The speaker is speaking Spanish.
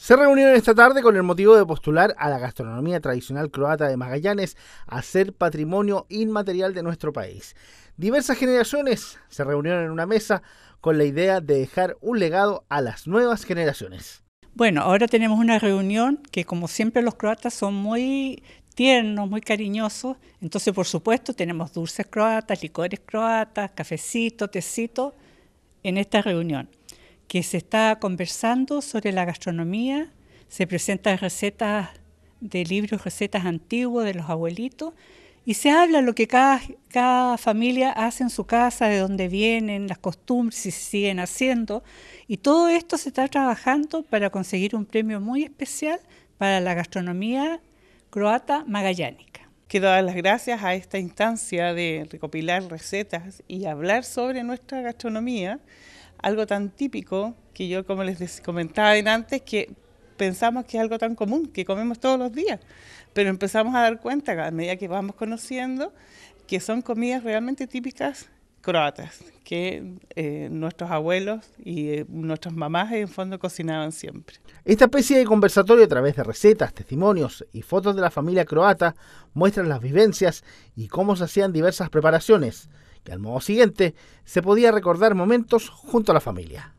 Se reunieron esta tarde con el motivo de postular a la gastronomía tradicional croata de Magallanes a ser patrimonio inmaterial de nuestro país. Diversas generaciones se reunieron en una mesa con la idea de dejar un legado a las nuevas generaciones. Bueno, ahora tenemos una reunión que como siempre los croatas son muy tiernos, muy cariñosos, entonces por supuesto tenemos dulces croatas, licores croatas, cafecito, tecito en esta reunión que se está conversando sobre la gastronomía, se presentan recetas de libros, recetas antiguos de los abuelitos, y se habla de lo que cada, cada, familia hace en su casa, de dónde vienen, las costumbres, si se siguen haciendo. Y todo esto se está trabajando para conseguir un premio muy especial para la gastronomía croata magallánica. Quiero dar las gracias a esta instancia de recopilar recetas y hablar sobre nuestra gastronomía algo tan típico que yo, como les comentaba antes, que pensamos que es algo tan común, que comemos todos los días, pero empezamos a dar cuenta a medida que vamos conociendo que son comidas realmente típicas croatas, que eh, nuestros abuelos y eh, nuestras mamás en fondo cocinaban siempre. Esta especie de conversatorio a través de recetas, testimonios y fotos de la familia croata muestra las vivencias y cómo se hacían diversas preparaciones, que al modo siguiente se podía recordar momentos junto a la familia.